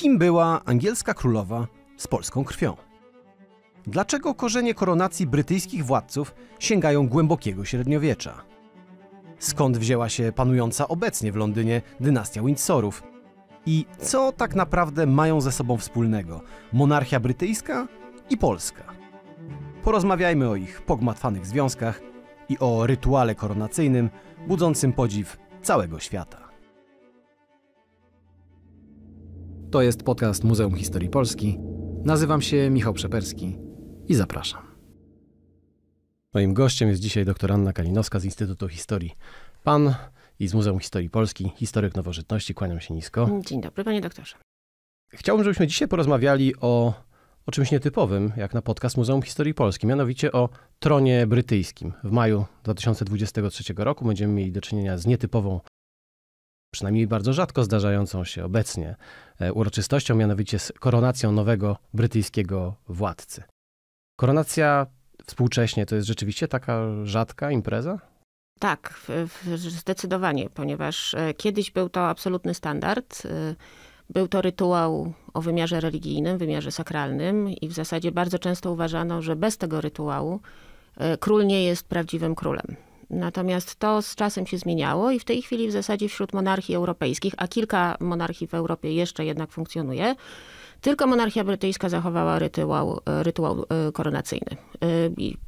kim była angielska królowa z polską krwią. Dlaczego korzenie koronacji brytyjskich władców sięgają głębokiego średniowiecza? Skąd wzięła się panująca obecnie w Londynie dynastia Windsorów? I co tak naprawdę mają ze sobą wspólnego monarchia brytyjska i polska? Porozmawiajmy o ich pogmatwanych związkach i o rytuale koronacyjnym budzącym podziw całego świata. To jest podcast Muzeum Historii Polski. Nazywam się Michał Przeperski i zapraszam. Moim gościem jest dzisiaj dr Anna Kalinowska z Instytutu Historii PAN i z Muzeum Historii Polski, historyk nowożytności. Kłaniam się nisko. Dzień dobry, panie doktorze. Chciałbym, żebyśmy dzisiaj porozmawiali o, o czymś nietypowym, jak na podcast Muzeum Historii Polski, mianowicie o tronie brytyjskim. W maju 2023 roku będziemy mieli do czynienia z nietypową przynajmniej bardzo rzadko zdarzającą się obecnie e, uroczystością, mianowicie z koronacją nowego brytyjskiego władcy. Koronacja współcześnie to jest rzeczywiście taka rzadka impreza? Tak, zdecydowanie, ponieważ e, kiedyś był to absolutny standard. E, był to rytuał o wymiarze religijnym, wymiarze sakralnym, i w zasadzie bardzo często uważano, że bez tego rytuału król nie jest prawdziwym królem. Natomiast to z czasem się zmieniało i w tej chwili w zasadzie wśród monarchii europejskich, a kilka monarchii w Europie jeszcze jednak funkcjonuje, tylko monarchia brytyjska zachowała rytuał, rytuał e, koronacyjny. E,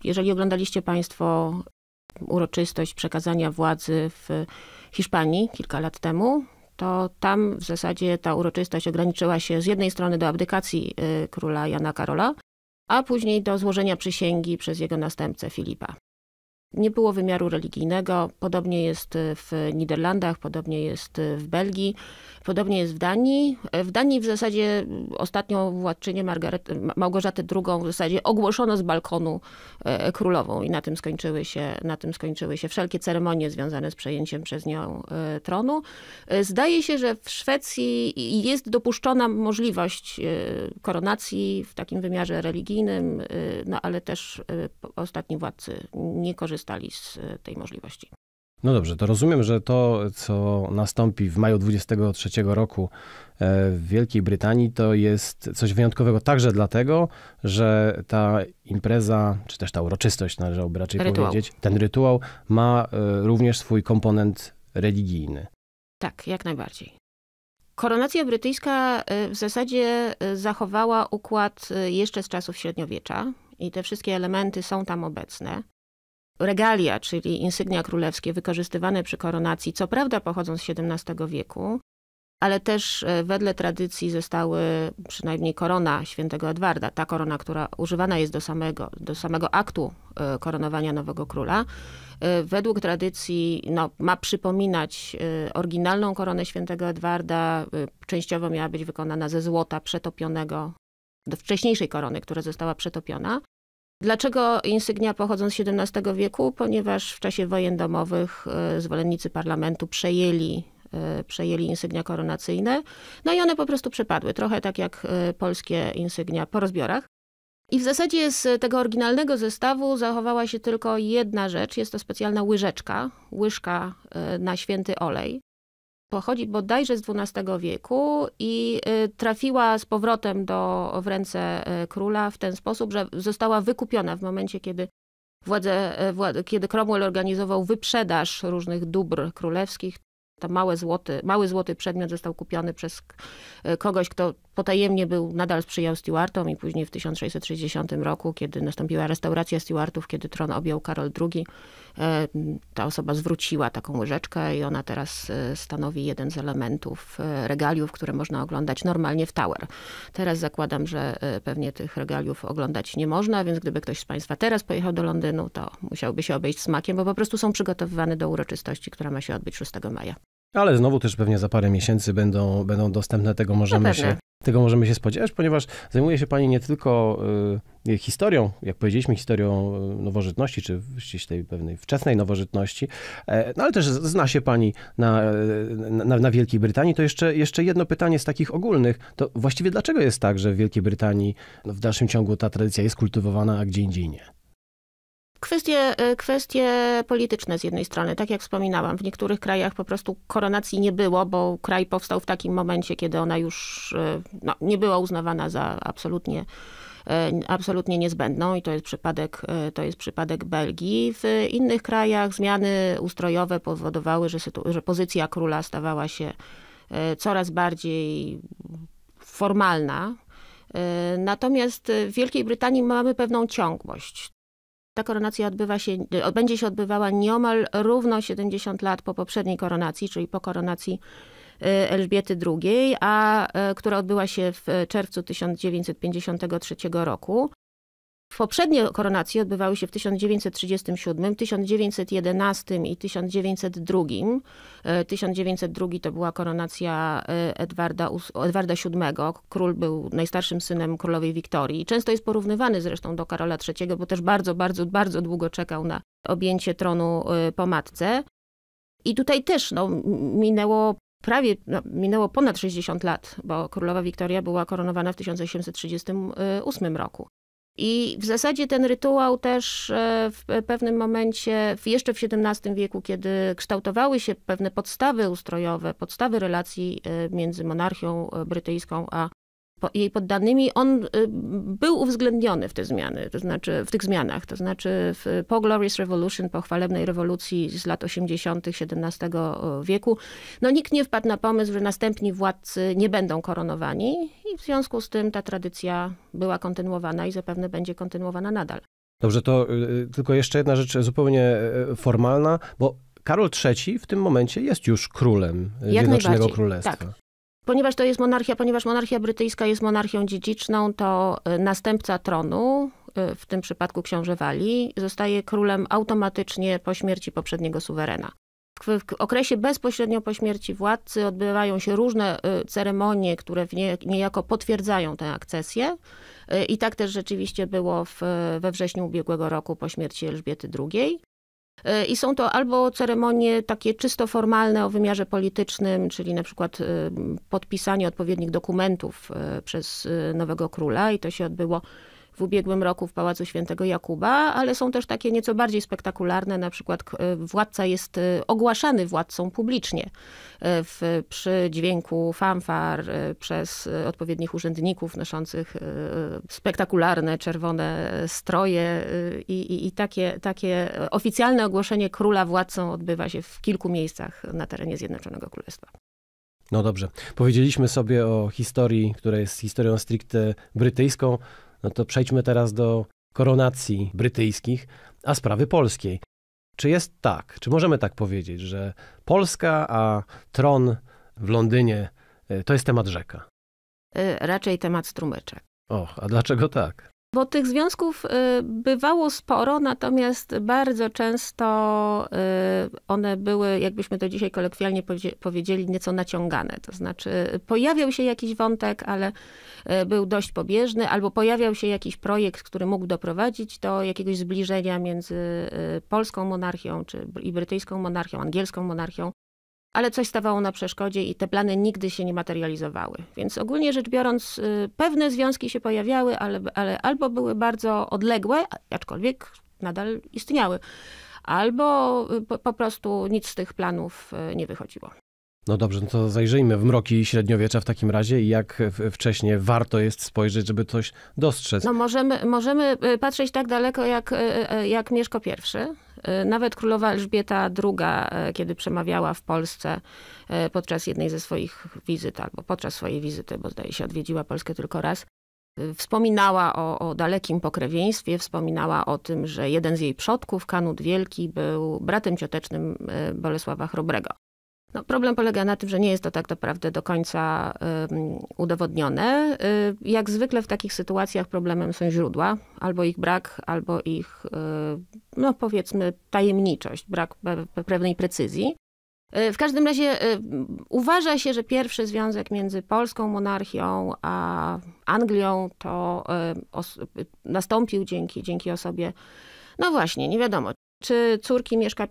jeżeli oglądaliście Państwo uroczystość przekazania władzy w Hiszpanii kilka lat temu, to tam w zasadzie ta uroczystość ograniczyła się z jednej strony do abdykacji e, króla Jana Karola, a później do złożenia przysięgi przez jego następcę Filipa. Nie było wymiaru religijnego. Podobnie jest w Niderlandach, podobnie jest w Belgii, podobnie jest w Danii. W Danii w zasadzie ostatnią władczynię Margaret, Małgorzatę II w zasadzie ogłoszono z balkonu e, królową i na tym, skończyły się, na tym skończyły się wszelkie ceremonie związane z przejęciem przez nią e, tronu. E, zdaje się, że w Szwecji jest dopuszczona możliwość koronacji w takim wymiarze religijnym, no ale też ostatni władcy nie korzystają skorzystali z e, tej możliwości. No dobrze, to rozumiem, że to, co nastąpi w maju 23 roku e, w Wielkiej Brytanii, to jest coś wyjątkowego także dlatego, że ta impreza, czy też ta uroczystość, należałoby raczej rytuał. powiedzieć, ten rytuał ma e, również swój komponent religijny. Tak, jak najbardziej. Koronacja brytyjska w zasadzie zachowała układ jeszcze z czasów średniowiecza i te wszystkie elementy są tam obecne regalia, czyli insygnia królewskie wykorzystywane przy koronacji, co prawda pochodzą z XVII wieku, ale też e, wedle tradycji zostały przynajmniej korona świętego Edwarda, ta korona, która używana jest do samego, do samego aktu e, koronowania nowego króla, e, według tradycji no, ma przypominać oryginalną koronę świętego Edwarda, częściowo miała być wykonana ze złota przetopionego, do wcześniejszej korony, która została przetopiona. Dlaczego insygnia pochodzą z XVII wieku? Ponieważ w czasie wojen domowych e, zwolennicy parlamentu przejęli e, przejęli insygnia koronacyjne. No i one po prostu przepadły, trochę tak jak e, polskie insygnia po rozbiorach. I w zasadzie z tego oryginalnego zestawu zachowała się tylko jedna rzecz. Jest to specjalna łyżeczka, łyżka na święty olej pochodzi bodajże z XII wieku i y, trafiła z powrotem do, w ręce y, króla w ten sposób, że została wykupiona w momencie, kiedy władze, y, kiedy Cromwell organizował wyprzedaż różnych dóbr królewskich. Tam mały złoty, mały złoty przedmiot został kupiony przez kogoś, kto Potajemnie był nadal sprzyjał Stuartom i później w 1660 roku, kiedy nastąpiła restauracja Stuartów, kiedy tron objął Karol II, e, ta osoba zwróciła taką łyżeczkę i ona teraz e, stanowi jeden z elementów e, regaliów, które można oglądać normalnie w Tower. Teraz zakładam, że pewnie tych regaliów oglądać nie można, więc gdyby ktoś z Państwa teraz pojechał do Londynu, to musiałby się obejść smakiem, bo po prostu są przygotowywane do uroczystości, która ma się odbyć 6 maja. Ale znowu też pewnie za parę miesięcy będą, będą dostępne, tego możemy, no się, tego możemy się spodziewać, ponieważ zajmuje się Pani nie tylko y, historią, jak powiedzieliśmy, historią y, nowożytności, czy gdzieś tej pewnej wczesnej nowożytności, e, no ale też zna się Pani na, e, na, na, Wielkiej Brytanii. To jeszcze, jeszcze jedno pytanie z takich ogólnych. To właściwie dlaczego jest tak, że w Wielkiej Brytanii no, w dalszym ciągu ta tradycja jest kultywowana, a gdzie indziej nie? Kwestie, e, kwestie polityczne z jednej strony, tak jak wspominałam, w niektórych krajach po prostu koronacji nie było, bo kraj powstał w takim momencie, kiedy ona już e, no, nie była uznawana za absolutnie e, absolutnie niezbędną i to jest przypadek, to jest przypadek Belgii. W innych krajach zmiany ustrojowe powodowały, że, że pozycja króla stawała się coraz bardziej formalna. Natomiast w Wielkiej Brytanii mamy pewną ciągłość. Ta koronacja odbywa się, e, będzie się odbywała nieomal równo 70 lat po poprzedniej koronacji, czyli po koronacji e, Elżbiety II, a e, która odbyła się w czerwcu 1953 roku. Poprzednie koronacje odbywały się w 1937, 1911 i 1902. 1902 e, to była koronacja e, Edwarda, Edwarda VII. Król był najstarszym synem królowej Wiktorii. Często jest porównywany zresztą do Karola III, bo też bardzo, bardzo, bardzo długo czekał na objęcie tronu e, po matce. I tutaj też no, minęło prawie, no, minęło ponad 60 lat, bo królowa Wiktoria była koronowana w 1838 roku. I w zasadzie ten rytuał też e, w pewnym momencie, jeszcze w XVII wieku, kiedy kształtowały się pewne podstawy ustrojowe, podstawy relacji e, między monarchią e, brytyjską a jej poddanymi, on y, był uwzględniony w te zmiany, to znaczy w tych zmianach, to znaczy w, po Glorious Revolution, po chwalebnej rewolucji z lat 80. XVII wieku, no nikt nie wpadł na pomysł, że następni władcy nie będą koronowani i w związku z tym ta tradycja była kontynuowana i zapewne będzie kontynuowana nadal. Dobrze, to y, y, tylko jeszcze jedna rzecz zupełnie e, formalna, bo Karol III w tym momencie jest już królem Jak Zjednoczonego Królestwa. Tak. Ponieważ to jest monarchia, ponieważ monarchia brytyjska jest monarchią dziedziczną, to y, następca tronu, y, w tym przypadku książę Walii, zostaje królem automatycznie po śmierci poprzedniego suwerena. W okresie bezpośrednio po śmierci władcy odbywają się różne y, ceremonie, które nie, niejako potwierdzają tę akcesję. I tak też rzeczywiście było w, we wrześniu ubiegłego roku po śmierci Elżbiety II. E, I są to albo ceremonie takie czysto formalne o wymiarze politycznym, czyli na przykład e, podpisanie odpowiednich dokumentów e, przez nowego króla, i to się odbyło w ubiegłym roku w Pałacu Świętego Jakuba, ale są też takie nieco bardziej spektakularne, na przykład e, władca jest e, ogłaszany władcą publicznie e, w, przy dźwięku fanfar przez odpowiednich urzędników noszących spektakularne czerwone stroje i, i, i takie, takie oficjalne ogłoszenie króla władcą odbywa się w kilku miejscach na terenie Zjednoczonego Królestwa. No dobrze, powiedzieliśmy sobie o historii, która jest historią stricte brytyjską. No to przejdźmy teraz do koronacji brytyjskich, a sprawy polskiej. Czy jest tak, czy możemy tak powiedzieć, że Polska, a tron w Londynie e, to jest temat rzeka? E, raczej temat strumyczek. Och, a dlaczego tak? Bo tych związków y, bywało sporo, natomiast bardzo często y, one były, jakbyśmy to dzisiaj kolekwialnie powiedzieli, nieco naciągane. To znaczy pojawiał się jakiś wątek, ale y, był dość pobieżny, albo pojawiał się jakiś projekt, który mógł doprowadzić do jakiegoś zbliżenia między polską monarchią czy i brytyjską monarchią, angielską monarchią ale coś stawało na przeszkodzie i te plany nigdy się nie materializowały. Więc ogólnie rzecz biorąc, y, pewne związki się pojawiały, ale, ale albo były bardzo odległe, aczkolwiek nadal istniały, albo y, po, po prostu nic z tych planów y, nie wychodziło. No dobrze, no to zajrzyjmy w mroki średniowiecza w takim razie i jak wcześniej warto jest spojrzeć, żeby coś dostrzec. No możemy, możemy patrzeć tak daleko jak, jak Mieszko I, E, nawet królowa Elżbieta II, e, kiedy przemawiała w Polsce e, podczas jednej ze swoich wizyt, albo podczas swojej wizyty, bo zdaje się odwiedziła Polskę tylko raz, Wspominała o, o, dalekim pokrewieństwie, wspominała o tym, że jeden z jej przodków, Kanut Wielki, był bratem ciotecznym Bolesława Chrobrego. No, problem polega na tym, że nie jest to tak naprawdę do końca udowodnione. Y, jak zwykle w takich sytuacjach problemem są źródła, albo ich brak, albo ich, y, no powiedzmy, tajemniczość, brak pewnej precyzji. Y, w każdym razie uważa się, że pierwszy związek między polską monarchią a Anglią to nastąpił dzięki, dzięki osobie, no właśnie, nie wiadomo, czy córki Mieszka I,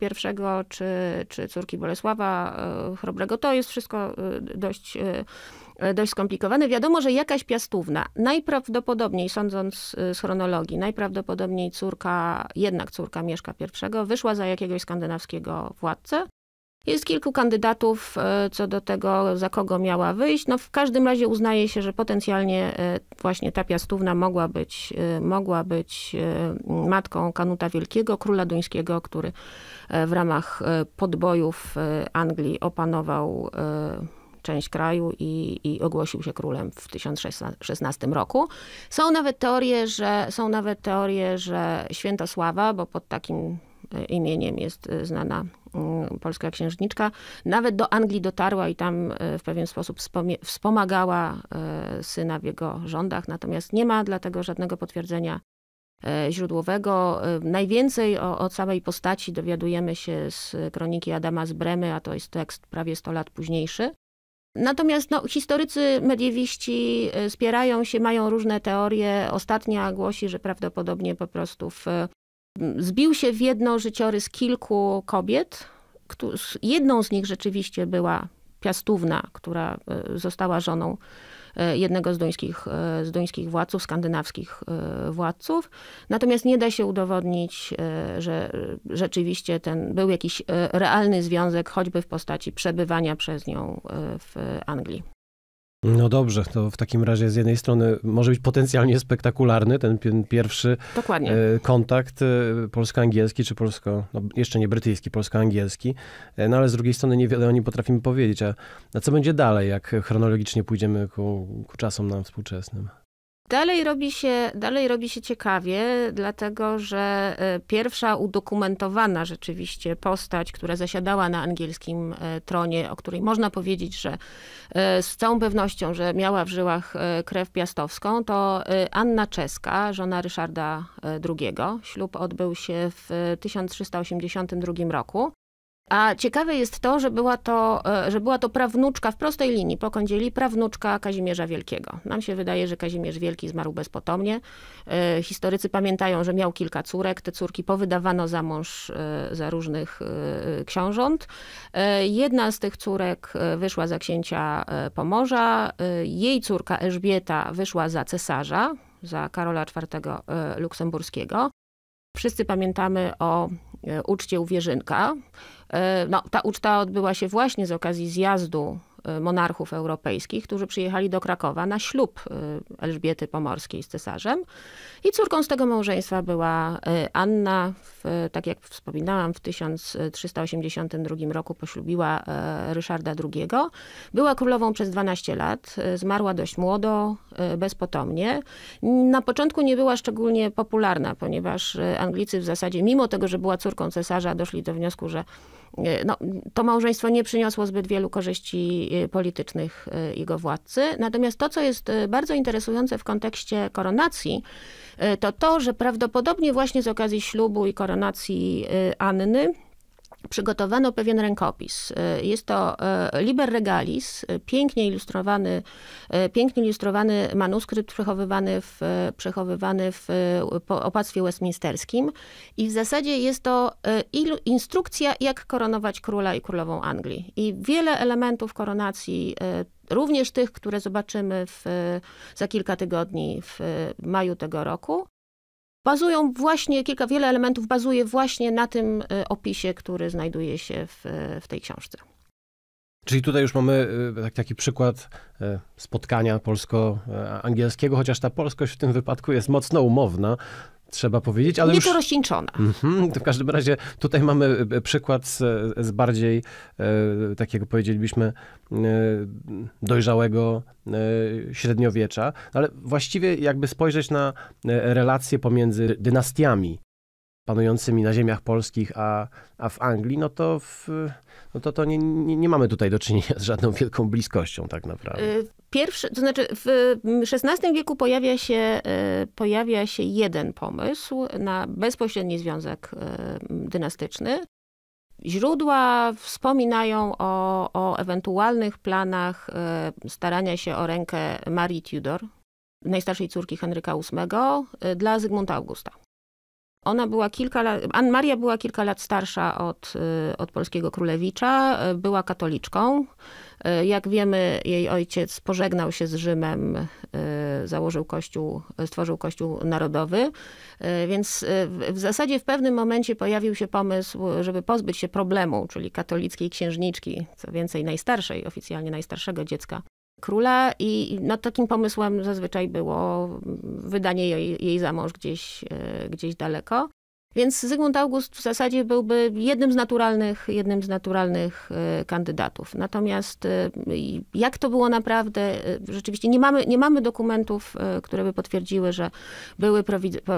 czy, czy córki Bolesława e, Chrobrego. To jest wszystko e, dość e, dość skomplikowane. Wiadomo, że jakaś piastówna, najprawdopodobniej, sądząc z chronologii, najprawdopodobniej córka, jednak córka Mieszka I, wyszła za jakiegoś skandynawskiego władcę, jest kilku kandydatów e, co do tego, za kogo miała wyjść. No w każdym razie uznaje się, że potencjalnie e, właśnie ta piastówna mogła być, e, mogła być matką Kanuta Wielkiego, króla duńskiego, który w ramach podbojów Anglii opanował część kraju i, i, ogłosił się królem w 1016 roku. Są nawet teorie, że, są nawet teorie, że Świętosława, bo pod takim imieniem jest e, znana mm, polska księżniczka. Nawet do Anglii dotarła i tam e, w pewien sposób wspomagała e, syna w jego rządach, natomiast nie ma dlatego żadnego potwierdzenia źródłowego. Najwięcej o, o, samej postaci dowiadujemy się z kroniki Adama z Bremy, a to jest tekst prawie 100 lat późniejszy. Natomiast no, historycy mediewiści spierają się, mają różne teorie. Ostatnia głosi, że prawdopodobnie po prostu w Zbił się w jedno życiorys kilku kobiet. Jedną z nich rzeczywiście była Piastówna, która e, została żoną e, jednego z duńskich, e, z duńskich władców, skandynawskich władców. Natomiast nie da się udowodnić, że rzeczywiście ten był jakiś realny związek, choćby w postaci przebywania przez nią w Anglii. No dobrze, to w takim razie z jednej strony może być potencjalnie spektakularny ten pierwszy Dokładnie. E, kontakt e, polsko-angielski, czy polsko, no jeszcze nie brytyjski, polsko-angielski, e, no ale z drugiej strony niewiele o nim potrafimy powiedzieć. A, a co będzie dalej, jak chronologicznie pójdziemy ku, ku czasom nam współczesnym? Dalej robi, się, dalej robi się ciekawie, dlatego że e, pierwsza udokumentowana rzeczywiście postać, która zasiadała na angielskim e, tronie, o której można powiedzieć, że e, z całą pewnością, że miała w żyłach krew piastowską, to Anna Czeska, żona Ryszarda II. Ślub odbył się w 1382 roku. A ciekawe jest to, że była to, e, że była to prawnuczka w prostej linii, po kądzieli, prawnuczka Kazimierza Wielkiego. Nam się wydaje, że Kazimierz Wielki zmarł bezpotomnie. E, historycy pamiętają, że miał kilka córek. Te córki powydawano za mąż e, za różnych książąt. Jedna z tych córek wyszła za księcia Pomorza. Jej córka Elżbieta wyszła za cesarza, za Karola IV Luksemburskiego. Wszyscy pamiętamy o E, uczcie u Wierzynka. E, no, ta uczta odbyła się właśnie z okazji zjazdu E, monarchów europejskich, którzy przyjechali do Krakowa na ślub e, Elżbiety Pomorskiej z cesarzem. I córką z tego małżeństwa była e, Anna, w, tak jak wspominałam, w 1382 roku poślubiła Ryszarda II. Była królową przez 12 lat, zmarła dość młodo, bezpotomnie. Na początku nie była szczególnie popularna, ponieważ Anglicy w zasadzie, mimo tego, że była córką cesarza, doszli do wniosku, że no, to małżeństwo nie przyniosło zbyt wielu korzyści politycznych y, jego władcy. Natomiast to, co jest y, bardzo interesujące w kontekście koronacji, y, to to, że prawdopodobnie właśnie z okazji ślubu i koronacji Anny, przygotowano pewien rękopis. Y, jest to y, Liber Regalis, y, pięknie ilustrowany, pięknie ilustrowany manuskrypt przechowywany w, przechowywany w opactwie westminsterskim i w zasadzie jest to instrukcja, jak koronować króla i królową Anglii. I wiele elementów koronacji również tych, które zobaczymy w, za kilka tygodni w maju tego roku, bazują właśnie, kilka, wiele elementów bazuje właśnie na tym e, opisie, który znajduje się w, e, w tej książce. Czyli tutaj już mamy y, tak, taki przykład y, spotkania polsko-angielskiego, y, chociaż ta polskość w tym wypadku jest mocno umowna, trzeba powiedzieć. Ale Nieco już... rozcieńczona. Mhm, w każdym razie tutaj mamy przykład z, z bardziej takiego powiedzielibyśmy dojrzałego średniowiecza, ale właściwie jakby spojrzeć na relacje pomiędzy dynastiami panującymi na ziemiach polskich, a, a w Anglii, no to, w, no to, to nie, nie, nie mamy tutaj do czynienia z żadną wielką bliskością tak naprawdę. Y, pierwszy, to znaczy w XVI wieku pojawia się, y, pojawia się jeden pomysł na bezpośredni związek y, dynastyczny. Źródła wspominają o, o ewentualnych planach starania się o rękę Marii Tudor, najstarszej córki Henryka VIII, dla Zygmunta Augusta. Ona była kilka lat, Maria była kilka lat starsza od, y, od polskiego królewicza, y, była katoliczką. Y, jak wiemy, jej ojciec pożegnał się z Rzymem, założył kościół, stworzył kościół narodowy, więc w zasadzie w pewnym momencie pojawił się pomysł, żeby pozbyć się problemu, czyli katolickiej księżniczki, co więcej najstarszej, oficjalnie najstarszego dziecka króla i no, takim pomysłem zazwyczaj było wydanie jej, jej za mąż gdzieś, e, gdzieś daleko. Więc Zygmunt August w zasadzie byłby jednym z naturalnych, jednym z naturalnych e, kandydatów. Natomiast e, jak to było naprawdę, rzeczywiście nie mamy, nie mamy dokumentów, które by potwierdziły, że były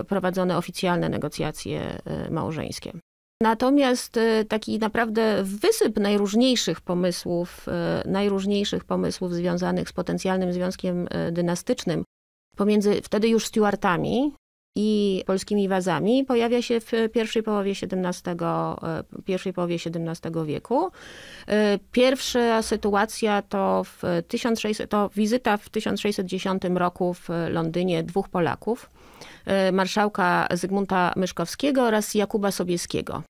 prowadzone oficjalne negocjacje małżeńskie. Natomiast y, taki naprawdę wysyp najróżniejszych pomysłów, y, najróżniejszych pomysłów związanych z potencjalnym związkiem y, dynastycznym pomiędzy wtedy już Stuartami i polskimi wazami pojawia się w pierwszej połowie XVII, pierwszej połowie XVII wieku. Pierwsza sytuacja to, w 1600, to wizyta w 1610 roku w Londynie dwóch Polaków – E, marszałka Zygmunta Myszkowskiego oraz Jakuba Sobieskiego.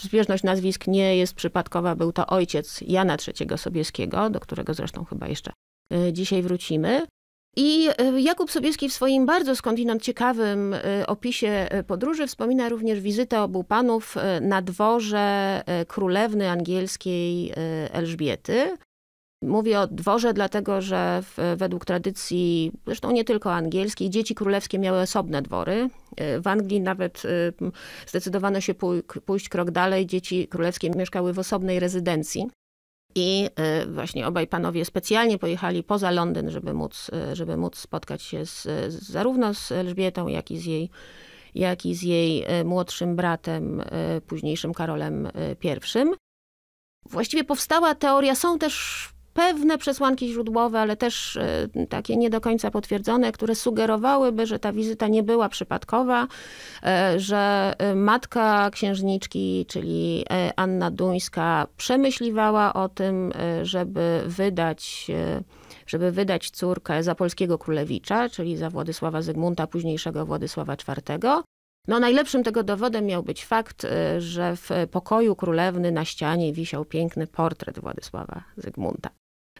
Zbieżność nazwisk nie jest przypadkowa, był to ojciec Jana III Sobieskiego, do którego zresztą chyba jeszcze e, dzisiaj wrócimy. I e, Jakub Sobieski w swoim bardzo skądinąd ciekawym opisie podróży wspomina również wizytę obu panów na dworze królewny angielskiej Elżbiety. Mówię o dworze, dlatego że w, według tradycji, zresztą nie tylko angielskiej, dzieci królewskie miały osobne dwory. E, w Anglii nawet e, zdecydowano się pójść krok dalej. Dzieci królewskie mieszkały w osobnej rezydencji. I e, właśnie obaj panowie specjalnie pojechali poza Londyn, żeby móc, żeby móc spotkać się z, zarówno z Elżbietą, jak i z jej, jak i z jej młodszym bratem, późniejszym Karolem I. Właściwie powstała teoria, są też pewne przesłanki źródłowe, ale też e, takie nie do końca potwierdzone, które sugerowałyby, że ta wizyta nie była przypadkowa, e, że e, matka księżniczki, czyli Anna Duńska, przemyśliwała o tym, żeby wydać żeby wydać córkę za polskiego królewicza, czyli za Władysława Zygmunta, późniejszego Władysława IV. No, najlepszym tego dowodem miał być fakt, że w pokoju królewny na ścianie wisiał piękny portret Władysława Zygmunta.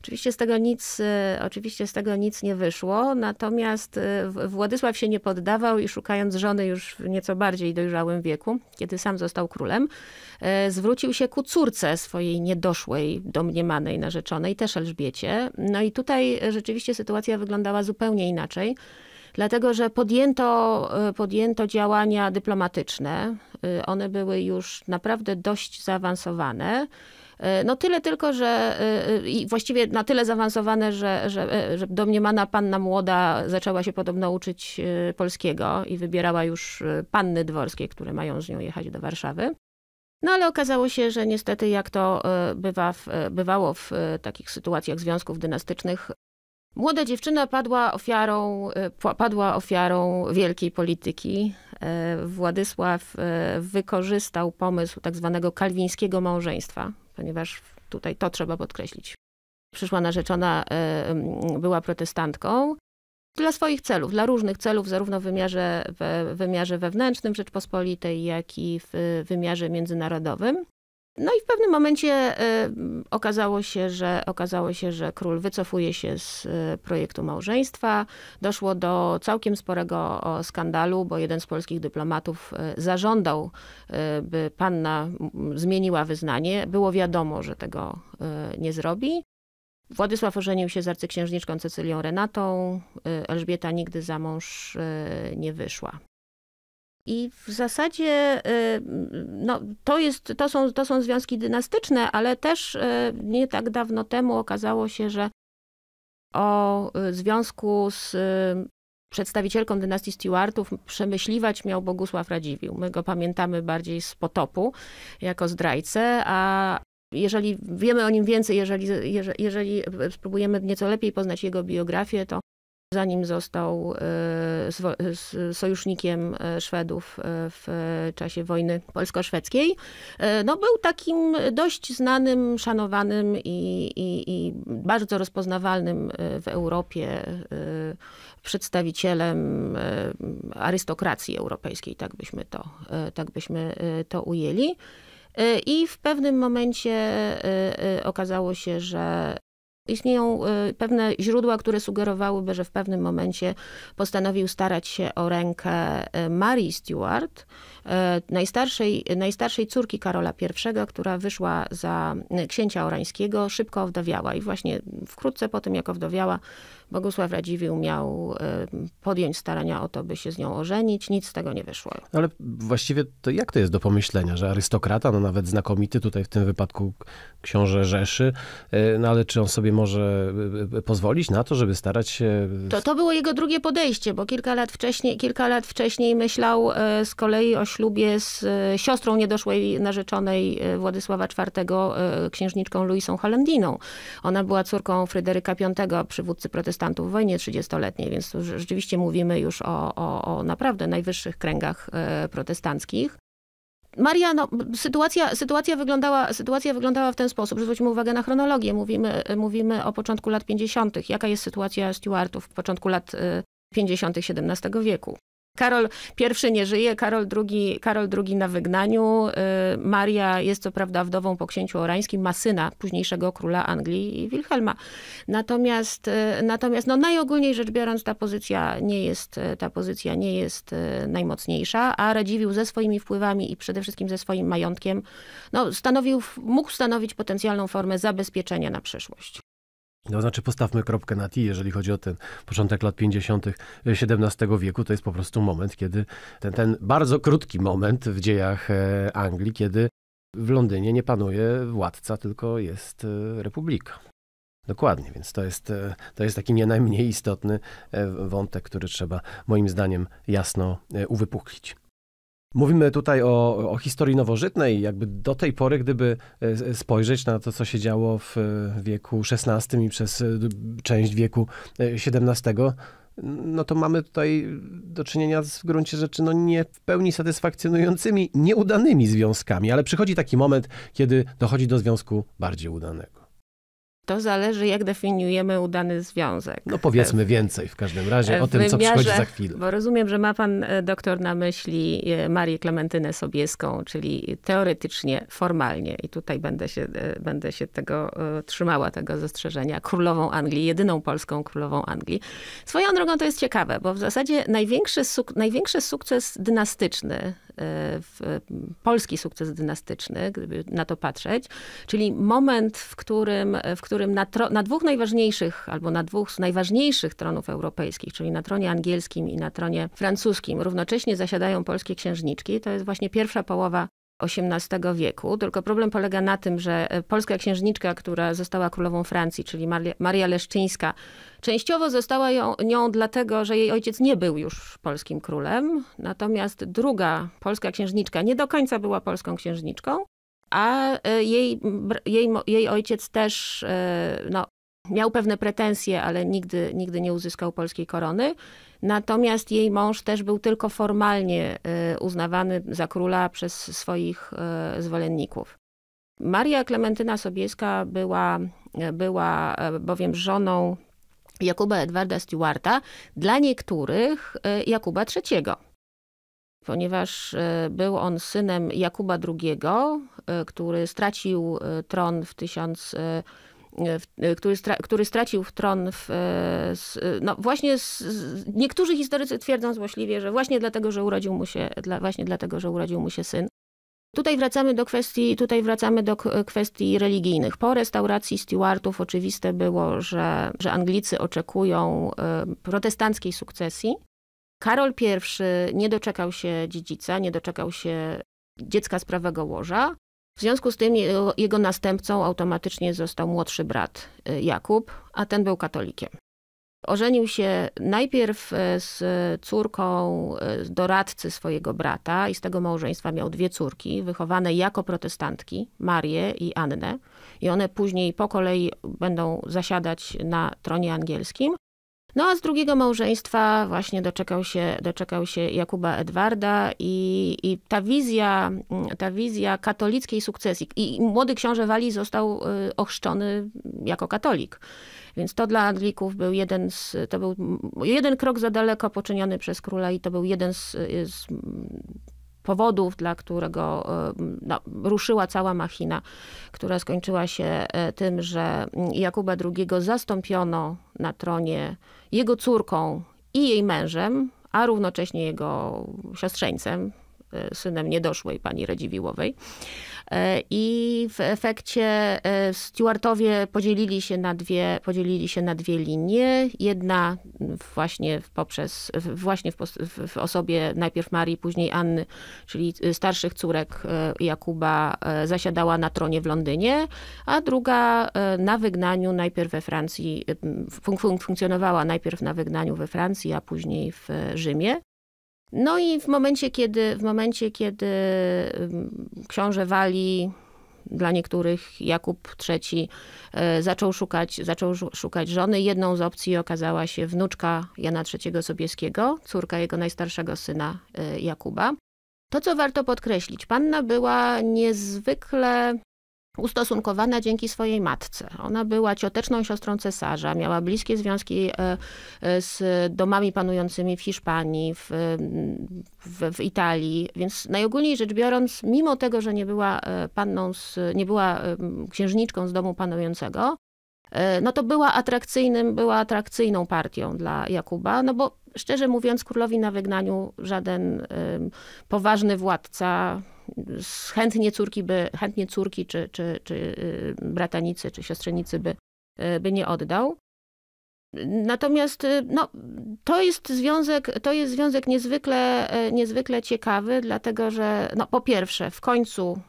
Oczywiście z tego nic, y, oczywiście z tego nic nie wyszło, natomiast y, Władysław się nie poddawał i szukając żony już w nieco bardziej dojrzałym wieku, kiedy sam został królem, y, zwrócił się ku córce swojej niedoszłej, domniemanej narzeczonej, też Elżbiecie. No i tutaj rzeczywiście sytuacja wyglądała zupełnie inaczej dlatego że podjęto, podjęto działania dyplomatyczne. One były już naprawdę dość zaawansowane. E, no tyle tylko, że e, e, i właściwie na tyle zaawansowane, że, że, że domniemana panna młoda zaczęła się podobno uczyć polskiego i wybierała już panny dworskie, które mają z nią jechać do Warszawy. No ale okazało się, że niestety, jak to bywa w, bywało w takich sytuacjach związków dynastycznych, młoda dziewczyna padła ofiarą, padła ofiarą wielkiej polityki. Władysław wykorzystał pomysł tak zwanego kalwińskiego małżeństwa, ponieważ tutaj to trzeba podkreślić. Przyszła narzeczona była protestantką, dla swoich celów, dla różnych celów, zarówno w wymiarze, w wymiarze wewnętrznym Rzeczpospolitej, jak i w wymiarze międzynarodowym. No i w pewnym momencie e, okazało się, że, okazało się, że król wycofuje się z e, projektu małżeństwa. Doszło do całkiem sporego skandalu, bo jeden z polskich dyplomatów e, zażądał, by panna zmieniła wyznanie. Było wiadomo, że tego nie zrobi. Władysław ożenił się z arcyksiężniczką Cecylią Renatą. Elżbieta nigdy za mąż nie wyszła. I w zasadzie y, no, to, jest, to, są, to są związki dynastyczne, ale też y, nie tak dawno temu okazało się, że o y, związku z przedstawicielką dynastii Stuartów przemyśliwać miał Bogusław Radziwiłł. My go pamiętamy bardziej z potopu jako zdrajcę, a jeżeli wiemy o nim więcej, jeżeli, jeżeli, jeżeli spróbujemy nieco lepiej poznać jego biografię, to zanim został z sojusznikiem e, Szwedów e, w czasie wojny polsko-szwedzkiej, e, no był takim dość znanym, szanowanym i, i, i bardzo rozpoznawalnym w Europie przedstawicielem arystokracji europejskiej, tak byśmy to, tak byśmy to ujęli. I w pewnym momencie okazało się, że Istnieją y, pewne źródła, które sugerowałyby, że w pewnym momencie postanowił starać się o rękę y, Marii Stewart, E, najstarszej, najstarszej córki Karola I, która wyszła za e, księcia orańskiego, szybko owdowiała i właśnie wkrótce po tym, jak owdowiała, Bogusław Radziwiłł miał e, podjąć starania o to, by się z nią ożenić. Nic z tego nie wyszło. Ale właściwie to jak to jest do pomyślenia, że arystokrata, no nawet znakomity tutaj w tym wypadku książę Rzeszy, no ale czy on sobie może pozwolić na to, żeby starać się... To, to było jego drugie podejście, bo kilka lat wcześniej, kilka lat wcześniej myślał z kolei o ślubie ślubie z e, siostrą niedoszłej narzeczonej e, Władysława IV, e, księżniczką Luisą Holendiną. Ona była córką Fryderyka V, przywódcy protestantów w wojnie 30-letniej, więc tu rzeczywiście mówimy już o, o, o naprawdę najwyższych kręgach protestanckich. Maria, no, sytuacja, sytuacja, wyglądała, sytuacja wyglądała w ten sposób, że zwróćmy uwagę na chronologię. Mówimy, mówimy o początku lat 50. Jaka jest sytuacja Stuartów w początku lat 50. XVII wieku? Karol I nie żyje, Karol II, Karol II na wygnaniu. Y, Maria jest co prawda wdową po księciu orańskim, ma syna, późniejszego króla Anglii Wilhelma. Natomiast, y, natomiast no najogólniej rzecz biorąc ta pozycja, nie jest, y, ta pozycja nie jest najmocniejsza, a Radziwiłł ze swoimi wpływami i przede wszystkim ze swoim majątkiem no, stanowił, mógł stanowić potencjalną formę zabezpieczenia na przyszłość. No, znaczy postawmy kropkę na i, jeżeli chodzi o ten początek lat 50. XVII e, wieku, to jest po prostu moment, kiedy ten, ten bardzo krótki moment w dziejach e, Anglii, kiedy w Londynie nie panuje władca, tylko jest e, republika. Dokładnie, więc to jest, to jest taki nie najmniej istotny wątek, który trzeba moim zdaniem jasno uwypuklić. Mówimy tutaj o, o historii nowożytnej. Jakby do tej pory, gdyby e, spojrzeć na to, co się działo w e, wieku XVI i przez e, część wieku XVII, no to mamy tutaj do czynienia z w gruncie rzeczy no nie w pełni satysfakcjonującymi, nieudanymi związkami, ale przychodzi taki moment, kiedy dochodzi do związku bardziej udanego to zależy, jak definiujemy udany związek. No powiedzmy więcej w każdym razie o tym, wymiarze, co przychodzi za chwilę. Bo rozumiem, że ma pan e, doktor na myśli e, Marię Klementynę Sobieską, czyli teoretycznie, formalnie, i tutaj będę się, e, będę się tego trzymała, tego zastrzeżenia, królową Anglii, jedyną polską królową Anglii. Swoją drogą to jest ciekawe, bo w zasadzie największy, suk największy sukces dynastyczny w polski sukces dynastyczny, gdyby na to patrzeć, czyli moment, w którym, w którym na, na dwóch najważniejszych albo na dwóch z najważniejszych tronów europejskich, czyli na tronie angielskim i na tronie francuskim, równocześnie zasiadają polskie księżniczki. To jest właśnie pierwsza połowa XVIII wieku, tylko problem polega na tym, że e, polska księżniczka, która została królową Francji, czyli Maria Leszczyńska, częściowo została ją, nią dlatego, że jej ojciec nie był już polskim królem, natomiast druga polska księżniczka nie do końca była polską księżniczką, a e, jej, jej, jej ojciec też e, no, Miał pewne pretensje, ale nigdy, nigdy nie uzyskał polskiej korony. Natomiast jej mąż też był tylko formalnie e, uznawany za króla przez swoich e, zwolenników. Maria Klementyna Sobieska była, e, była bowiem żoną Jakuba Edwarda Stuarta dla niektórych Jakuba III. Ponieważ był on synem Jakuba II, który stracił tron w 1000 E, który, stra który stracił tron w, e, e, no właśnie z, niektórzy historycy twierdzą złośliwie, że właśnie dlatego, że urodził mu się, dla, właśnie dlatego, że urodził mu się syn. Tutaj wracamy do kwestii, tutaj wracamy do kwestii religijnych. Po restauracji Stuartów. oczywiste było, że, że Anglicy oczekują protestanckiej sukcesji. Karol I nie doczekał się dziedzica, nie doczekał się dziecka z prawego łoża. W związku z tym jego następcą automatycznie został młodszy brat y, Jakub, a ten był katolikiem. Ożenił się najpierw y, z córką y, doradcy swojego brata i z tego małżeństwa miał dwie córki, wychowane jako protestantki, Marię i Annę. I one później po kolei będą zasiadać na tronie angielskim. No a z drugiego małżeństwa właśnie doczekał się, doczekał się Jakuba Edwarda i, i ta, wizja, ta wizja katolickiej sukcesji. I młody książę Walii został y, ochrzczony jako katolik. Więc to dla Anglików był jeden z, to był jeden krok za daleko poczyniony przez króla i to był jeden z, y, z powodów, dla którego e, no, ruszyła cała machina, która skończyła się e, tym, że Jakuba II zastąpiono na tronie jego córką i jej mężem, a równocześnie jego siostrzeńcem, e, synem niedoszłej pani Radziwiłłowej. E, I w efekcie e, Stewartowie podzielili się na dwie, podzielili się na dwie linie. Jedna właśnie poprzez, właśnie w, w osobie najpierw Marii, później Anny, czyli e, starszych córek Jakuba, zasiadała na tronie w Londynie, a druga na wygnaniu najpierw we Francji, fun, funkcjonowała najpierw na wygnaniu we Francji, a później w Rzymie. No i w momencie, kiedy, w momencie, kiedy książę Wali dla niektórych Jakub III e, zaczął szukać, zaczął szukać żony. Jedną z opcji okazała się wnuczka Jana III Sobieskiego, córka jego najstarszego syna e, Jakuba. To, co warto podkreślić, panna była niezwykle ustosunkowana dzięki swojej matce. Ona była cioteczną siostrą cesarza, miała bliskie związki e, e, z domami panującymi w Hiszpanii, w, w, w, Italii, więc najogólniej rzecz biorąc, mimo tego, że nie była e, panną, z, nie była księżniczką z domu panującego, no to była atrakcyjnym, była atrakcyjną partią dla Jakuba, no bo szczerze mówiąc, królowi na wygnaniu żaden poważny władca chętnie córki, by, chętnie córki czy, czy, czy y, bratanicy, czy siostrzenicy by, y, by nie oddał. Natomiast y, no, to jest związek, to jest związek niezwykle, niezwykle ciekawy, dlatego że no, po pierwsze, w końcu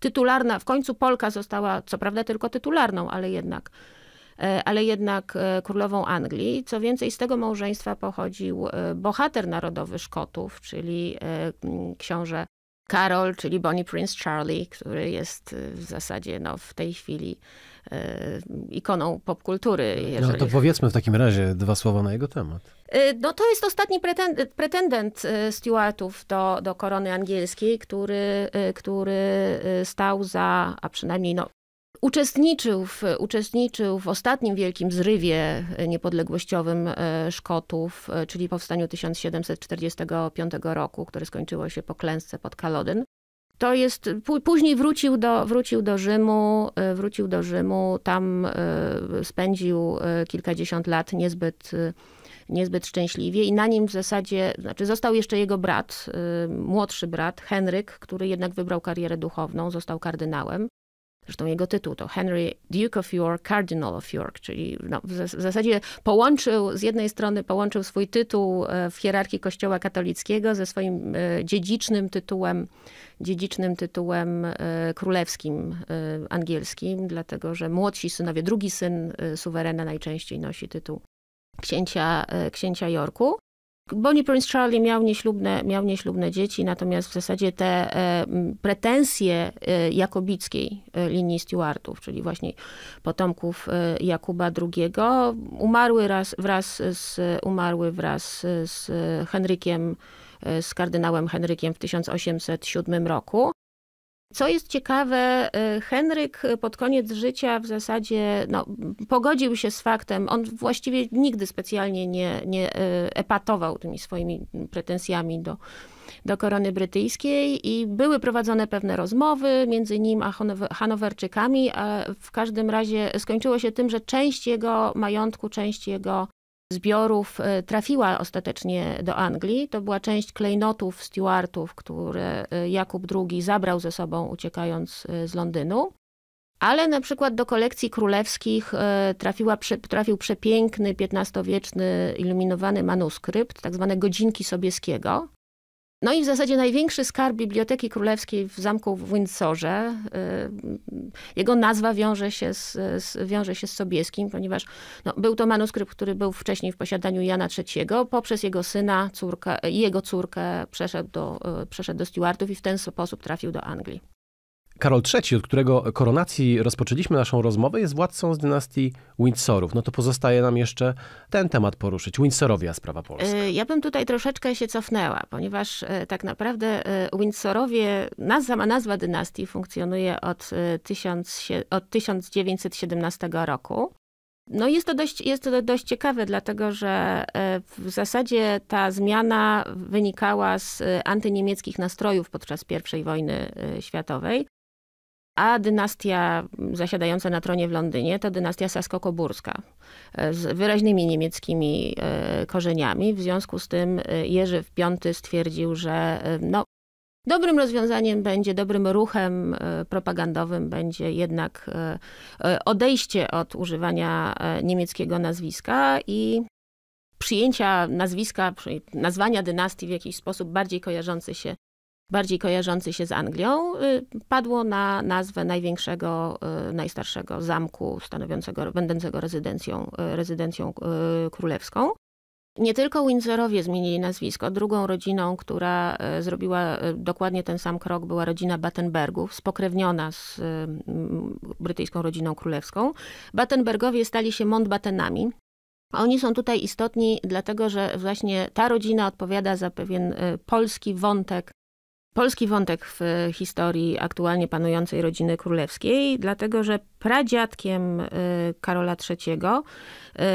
tytularna, w końcu Polka została, co prawda tylko tytularną, ale jednak, ale jednak królową Anglii. Co więcej, z tego małżeństwa pochodził bohater narodowy Szkotów, czyli książę Karol, czyli Bonnie Prince Charlie, który jest y, w zasadzie no, w tej chwili y, ikoną popkultury. Jeżeli... No to powiedzmy w takim razie dwa słowa na jego temat. Y, no to jest ostatni pretendent, pretendent Stuartów do, do korony angielskiej, który, który stał za, a przynajmniej no, Uczestniczył w, uczestniczył w ostatnim wielkim zrywie e, niepodległościowym e, Szkotów, e, czyli powstaniu 1745 roku, które skończyło się po klęsce pod Kalodyn. To jest, później wrócił do, wrócił do Rzymu, wrócił do Rzymu, tam spędził kilkadziesiąt lat niezbyt, niezbyt szczęśliwie i na nim w zasadzie, znaczy został jeszcze jego brat, młodszy brat, Henryk, który jednak wybrał karierę duchowną, został kardynałem. Zresztą jego tytuł to Henry, Duke of York, Cardinal of York, czyli no, w, w, zasadzie połączył, z jednej strony połączył swój tytuł e, w hierarchii kościoła katolickiego ze swoim e, dziedzicznym tytułem, dziedzicznym tytułem e, królewskim angielskim, dlatego że młodsi synowie, drugi syn suwerena najczęściej nosi tytuł księcia, księcia Yorku. Bonnie Prince Charlie miał nieślubne, miał nieślubne dzieci, natomiast w zasadzie te e, pretensje e, jakobickiej e, linii Stuartów, czyli właśnie potomków Jakuba II, umarły raz, wraz z, umarły wraz z Henrykiem z kardynałem Henrykiem w 1807 roku. Co jest ciekawe, y, Henryk pod koniec życia w zasadzie no, pogodził się z faktem. On właściwie nigdy specjalnie nie, nie y, epatował tymi swoimi pretensjami do, do korony brytyjskiej i były prowadzone pewne rozmowy między nim a Hanowerczykami, a w każdym razie skończyło się tym, że część jego majątku, część jego zbiorów e, trafiła ostatecznie do Anglii. To była część klejnotów Stuartów, które e, Jakub II zabrał ze sobą uciekając e, z Londynu. Ale na przykład do kolekcji królewskich trafiła, trafił przepiękny XV-wieczny iluminowany manuskrypt, tzw. Tak Godzinki Sobieskiego, no i w zasadzie największy skarb Biblioteki Królewskiej w zamku w Windsorze. Y, jego nazwa wiąże się z, z, wiąże się z Sobieskim, ponieważ no, był to manuskrypt, który był wcześniej w posiadaniu Jana III. Poprzez jego syna, i jego córkę przeszedł do, y, przeszedł do Stuartów i w ten sposób trafił do Anglii. Karol III, od którego koronacji rozpoczęliśmy naszą rozmowę, jest władcą z dynastii Windsorów. No to pozostaje nam jeszcze ten temat poruszyć. Windsorowie, a sprawa polska. E, ja bym tutaj troszeczkę się cofnęła, ponieważ e, tak naprawdę e, Windsorowie, nazwa, nazwa dynastii funkcjonuje od, od 1917 roku. No jest to, dość, jest to dość ciekawe, dlatego że w zasadzie ta zmiana wynikała z antyniemieckich nastrojów podczas I wojny światowej. A dynastia zasiadająca na tronie w Londynie to dynastia sasko-koburska e, z wyraźnymi niemieckimi e, korzeniami. W związku z tym e, Jerzy V stwierdził, że no, dobrym rozwiązaniem będzie, dobrym ruchem propagandowym będzie jednak odejście od używania niemieckiego nazwiska i przyjęcia nazwiska, nazwania dynastii w jakiś sposób bardziej kojarzący się bardziej kojarzący się z Anglią, y, padło na nazwę największego, y, najstarszego zamku stanowiącego, będącego rezydencją, y, rezydencją królewską. Nie tylko Windsorowie zmienili nazwisko. Drugą rodziną, która zrobiła dokładnie ten sam krok, była rodzina Battenbergów, spokrewniona z brytyjską rodziną królewską. Battenbergowie stali się Montbattenami. Oni są tutaj istotni, dlatego że właśnie ta rodzina odpowiada za pewien polski wątek polski wątek w e, historii aktualnie panującej rodziny królewskiej, dlatego że pradziadkiem y, Karola III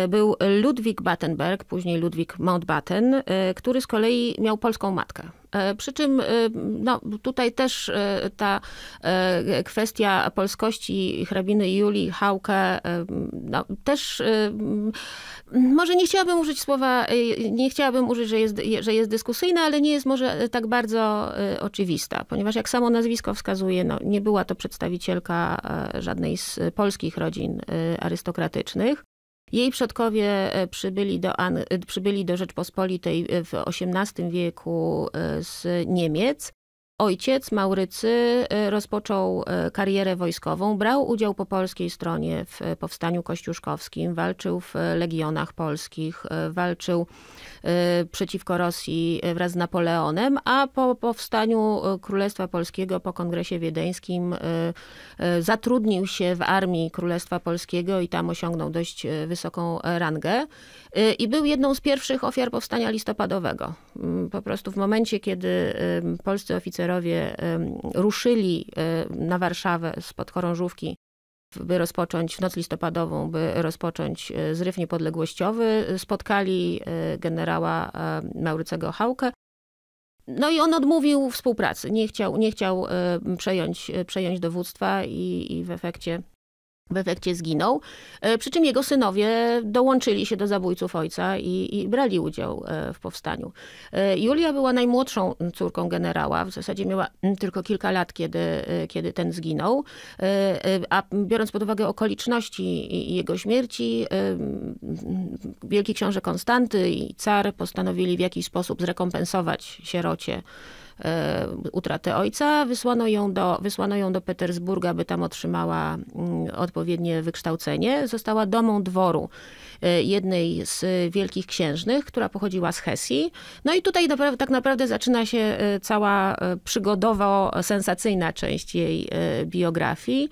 y, był Ludwik Battenberg, później Ludwik Mountbatten, y, który z kolei miał polską matkę. Przy czym no, tutaj też ta kwestia polskości hrabiny Julii Hauke, no, też może nie chciałabym użyć słowa, nie chciałabym użyć, że jest, że jest dyskusyjna, ale nie jest może tak bardzo oczywista, ponieważ jak samo nazwisko wskazuje, no, nie była to przedstawicielka żadnej z polskich rodzin y, arystokratycznych. Jej przodkowie e, przybyli do, e, przybyli do Rzeczpospolitej e, w XVIII wieku z Niemiec ojciec Maurycy y, rozpoczął y, karierę wojskową, brał udział po polskiej stronie w y, powstaniu kościuszkowskim, walczył w legionach polskich, walczył przeciwko Rosji wraz z Napoleonem, a po powstaniu Królestwa Polskiego, po Kongresie Wiedeńskim zatrudnił się w armii Królestwa Polskiego i tam osiągnął dość wysoką rangę. Y, i był jedną z pierwszych ofiar powstania listopadowego. Mm, po prostu w momencie, kiedy polscy oficerowie ruszyli y, na Warszawę spod chorążówki, by rozpocząć w noc listopadową, by rozpocząć y, zryw niepodległościowy, spotkali generała Maurycego Hałkę. No i on odmówił współpracy, nie chciał, nie chciał przejąć, przejąć dowództwa i, i w efekcie w efekcie zginął. E, przy czym jego synowie dołączyli się do zabójców ojca i, i, brali udział e, w powstaniu. E, Julia była najmłodszą córką generała, w zasadzie miała mm, tylko kilka lat, kiedy, kiedy ten zginął. A biorąc pod uwagę okoliczności jego śmierci, mm, wielki książę Konstanty i car postanowili w jakiś sposób zrekompensować sierocie E, utratę ojca. Wysłano ją, do, wysłano ją do Petersburga, by tam otrzymała mm, odpowiednie wykształcenie. Została domą dworu e, jednej z wielkich księżnych, która pochodziła z Hesji. No i tutaj tak naprawdę zaczyna się e, cała przygodowo-sensacyjna część jej biografii,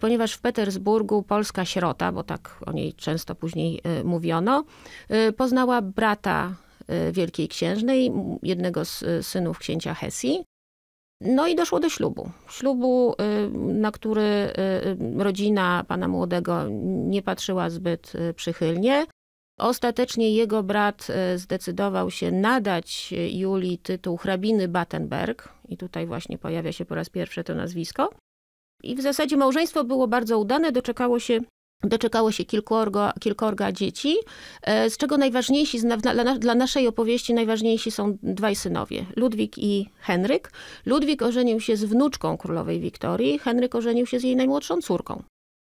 ponieważ w Petersburgu polska sierota, bo tak o niej często później mówiono, poznała brata Y, wielkiej księżnej, jednego z y, synów księcia Hesji. No i doszło do ślubu. Ślubu, y, na który rodzina pana młodego nie patrzyła zbyt przychylnie. Ostatecznie jego brat zdecydował się nadać Julii tytuł hrabiny Battenberg. I tutaj właśnie pojawia się po raz pierwszy to nazwisko. I w zasadzie małżeństwo było bardzo udane, doczekało się Doczekało się kilkorga, kilkorga dzieci, e, z czego najważniejsi, dla, naszej opowieści najważniejsi są dwaj synowie, Ludwik i Henryk. Ludwik ożenił się z wnuczką królowej Wiktorii, Henryk ożenił się z jej najmłodszą córką.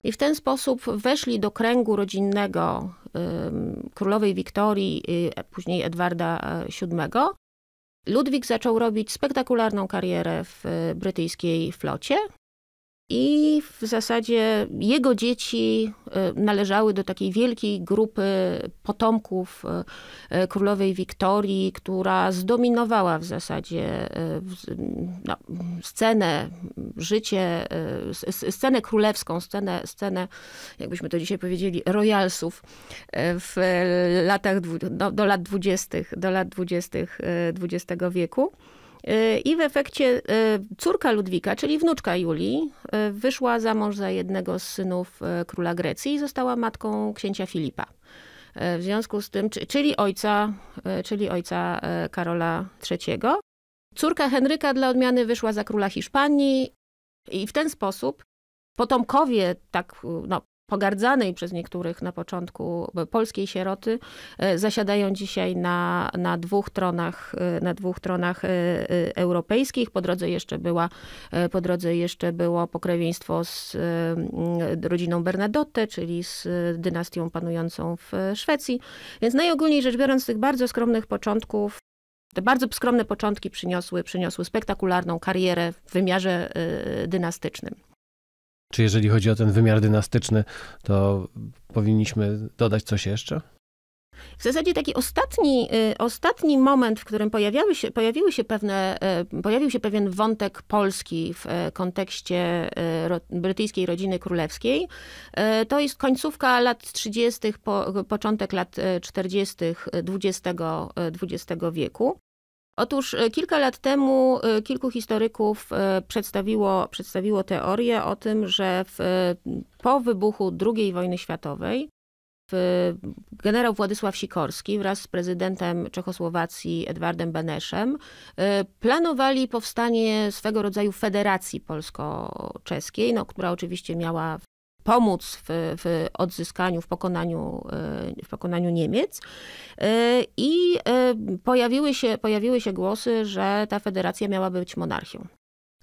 I w ten sposób weszli do kręgu rodzinnego królowej Wiktorii, y, e, później Edwarda VII. E, Ludwik zaczął robić spektakularną karierę w brytyjskiej flocie. I w zasadzie jego dzieci e, należały do takiej wielkiej grupy potomków e, e, królowej Wiktorii, która zdominowała w zasadzie no, scenę, życie, scenę królewską, scenę, scenę, jakbyśmy to dzisiaj powiedzieli, royalsów w latach, do, no, do lat dwudziestych, do lat dwudziestych XX wieku. I w efekcie y, córka Ludwika, czyli wnuczka Julii, y, wyszła za mąż za jednego z synów y, króla Grecji i została matką księcia Filipa. W związku z tym, czyli ojca, czyli ojca Karola III. Córka Henryka dla odmiany wyszła za króla Hiszpanii i w ten sposób potomkowie, tak no, pogardzanej przez niektórych na początku polskiej sieroty, e, zasiadają dzisiaj na, na, dwóch, tronach, e, na dwóch tronach e, europejskich. Po drodze jeszcze, była, po drodze jeszcze było pokrewieństwo z rodziną Bernadotte, czyli z dynastią panującą w Szwecji. Więc najogólniej rzecz biorąc, z tych bardzo skromnych początków te bardzo skromne początki przyniosły, przyniosły spektakularną karierę w wymiarze dynastycznym. Czy jeżeli chodzi o ten wymiar dynastyczny, to powinniśmy dodać coś jeszcze? W zasadzie taki ostatni, y, ostatni moment, w którym pojawiały się, pojawiły się pewne, y, pojawił się pewien wątek polski w y, kontekście brytyjskiej rodziny królewskiej, to jest końcówka lat 30., po, początek lat 40. XX, XX wieku. Otóż e, kilka lat temu e, kilku historyków e, przedstawiło, przedstawiło teorię o tym, że w, po wybuchu II wojny światowej generał Władysław Sikorski wraz z prezydentem Czechosłowacji Edwardem Beneszem planowali powstanie swego rodzaju federacji polsko-czeskiej, no, która oczywiście miała pomóc w, w odzyskaniu, w pokonaniu, e, w pokonaniu Niemiec. E, I e, pojawiły się, pojawiły się głosy, że ta federacja miała być monarchią.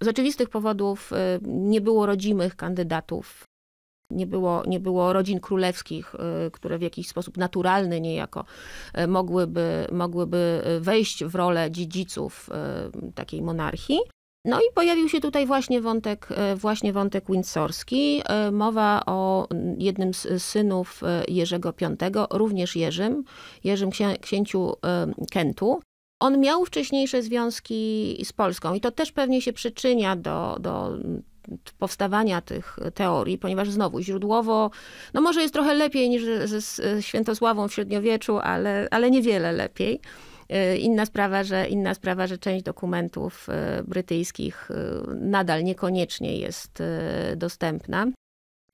Z oczywistych powodów nie było rodzimych kandydatów nie było, nie było rodzin królewskich, które w jakiś sposób naturalny niejako mogłyby, mogłyby wejść w rolę dziedziców takiej monarchii. No i pojawił się tutaj właśnie wątek, e, właśnie wątek windsorski. E, mowa o jednym z synów e, Jerzego V, również Jerzym, Jerzym księciu Kentu. On miał wcześniejsze związki z Polską i to też pewnie się przyczynia do, do powstawania tych teorii, ponieważ znowu źródłowo, no może jest trochę lepiej niż ze, ze Świętosławą w średniowieczu, ale, ale niewiele lepiej. E, inna sprawa, że, inna sprawa, że część dokumentów e, brytyjskich e, nadal niekoniecznie jest dostępna.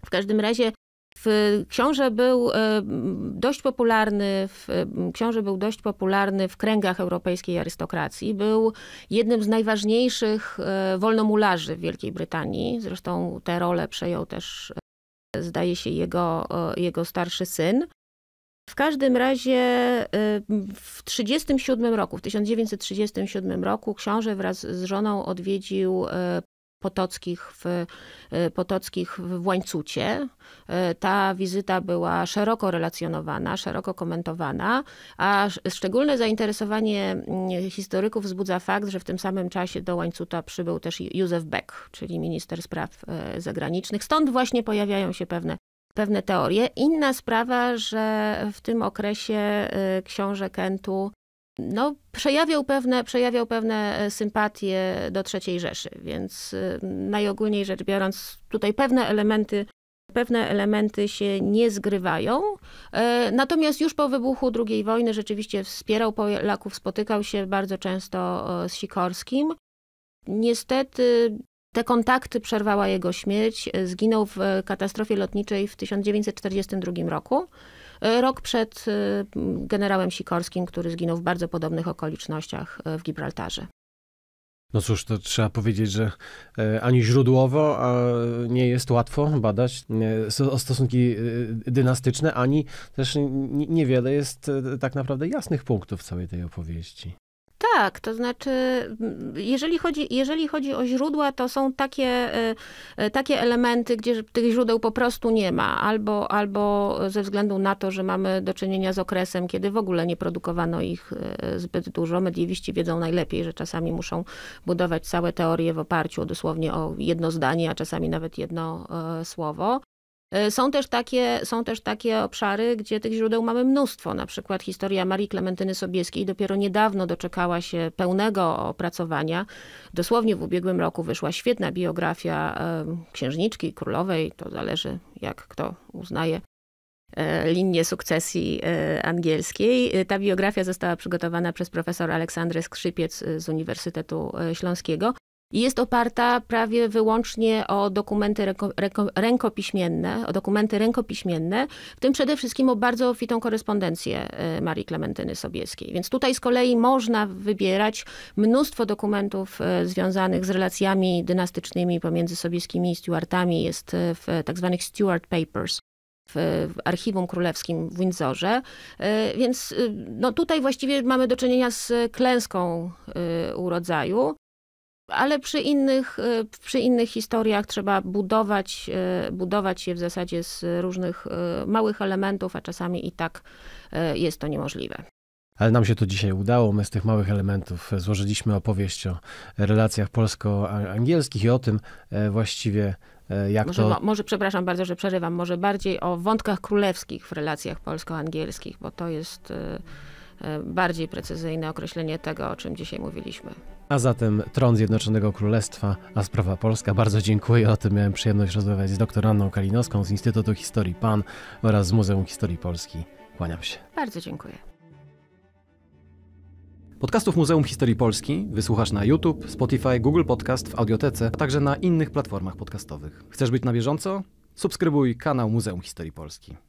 W każdym razie w, książę był dość popularny, w, książę był dość popularny w kręgach europejskiej arystokracji. Był jednym z najważniejszych wolnomularzy w Wielkiej Brytanii. Zresztą tę rolę przejął też, zdaje się, jego, jego starszy syn. W każdym razie y, w 1937 roku, w 1937 roku książę wraz z żoną odwiedził y, Potockich w, y, Potockich w Łańcucie. Ta wizyta była szeroko relacjonowana, szeroko komentowana, a szczególne zainteresowanie mm, historyków wzbudza fakt, że w tym samym czasie do Łańcuta przybył też Józef Beck, czyli minister spraw zagranicznych. Stąd właśnie pojawiają się pewne pewne teorie. Inna sprawa, że w tym okresie y, książę Kentu no, przejawiał, pewne, przejawiał pewne e, sympatie do III Rzeszy, więc y, najogólniej rzecz biorąc, tutaj pewne elementy, pewne elementy się nie zgrywają. E, natomiast już po wybuchu II wojny rzeczywiście wspierał Polaków, spotykał się bardzo często z Sikorskim. Niestety te kontakty przerwała jego śmierć. Zginął w e, katastrofie lotniczej w 1942 roku. E, rok przed e, generałem Sikorskim, który zginął w bardzo podobnych okolicznościach w Gibraltarze. No cóż, to trzeba powiedzieć, że ani źródłowo nie jest łatwo badać stosunki dynastyczne, ani też niewiele jest tak naprawdę jasnych punktów całej tej opowieści. Tak, to znaczy, jeżeli chodzi, jeżeli chodzi o źródła, to są takie, e, e, takie elementy, gdzie tych źródeł po prostu nie ma, albo, albo ze względu na to, że mamy do czynienia z okresem, kiedy w ogóle nie produkowano ich e, zbyt dużo. Mediewiści wiedzą najlepiej, że czasami muszą budować całe teorie w oparciu dosłownie o jedno zdanie, a czasami nawet jedno słowo. E, są też, takie, są też takie obszary, gdzie tych źródeł mamy mnóstwo. Na przykład historia Marii Klementyny Sobieskiej dopiero niedawno doczekała się pełnego opracowania. Dosłownie w ubiegłym roku wyszła świetna biografia e, księżniczki, królowej. To zależy, jak kto uznaje e, linię sukcesji angielskiej. Ta biografia została przygotowana przez profesor Aleksandrę Skrzypiec z Uniwersytetu Śląskiego. Jest oparta prawie wyłącznie o dokumenty ręko, ręko, rękopiśmienne, o dokumenty rękopiśmienne, w tym przede wszystkim o bardzo obfitą korespondencję e, Marii Klementyny Sobieskiej. Więc tutaj z kolei można wybierać mnóstwo dokumentów e, związanych z relacjami dynastycznymi pomiędzy Sobieskimi i Stuartami. Jest e, w tak zwanych Stuart Papers w archiwum królewskim w Windsorze. Więc no, tutaj właściwie mamy do czynienia z klęską urodzaju ale przy innych, y, przy innych historiach trzeba budować, y, budować je w zasadzie z różnych y, małych elementów, a czasami i tak jest to niemożliwe. Ale nam się to dzisiaj udało. My z tych małych elementów e, złożyliśmy opowieść o relacjach polsko-angielskich i o tym e, właściwie e, jak może, to... Mo, może, przepraszam bardzo, że przerywam, może bardziej o wątkach królewskich w relacjach polsko-angielskich, bo to jest bardziej precyzyjne określenie tego, o czym dzisiaj mówiliśmy. A zatem tron Zjednoczonego Królestwa, a sprawa Polska. Bardzo dziękuję. O tym miałem przyjemność rozmawiać z dr Anną Kalinowską z Instytutu Historii PAN oraz z Muzeum Historii Polski. Kłaniam się. Bardzo dziękuję. Podcastów Muzeum Historii Polski wysłuchasz na YouTube, Spotify, Google Podcast, w Audiotece, a także na innych platformach podcastowych. Chcesz być na bieżąco? Subskrybuj kanał Muzeum Historii Polski.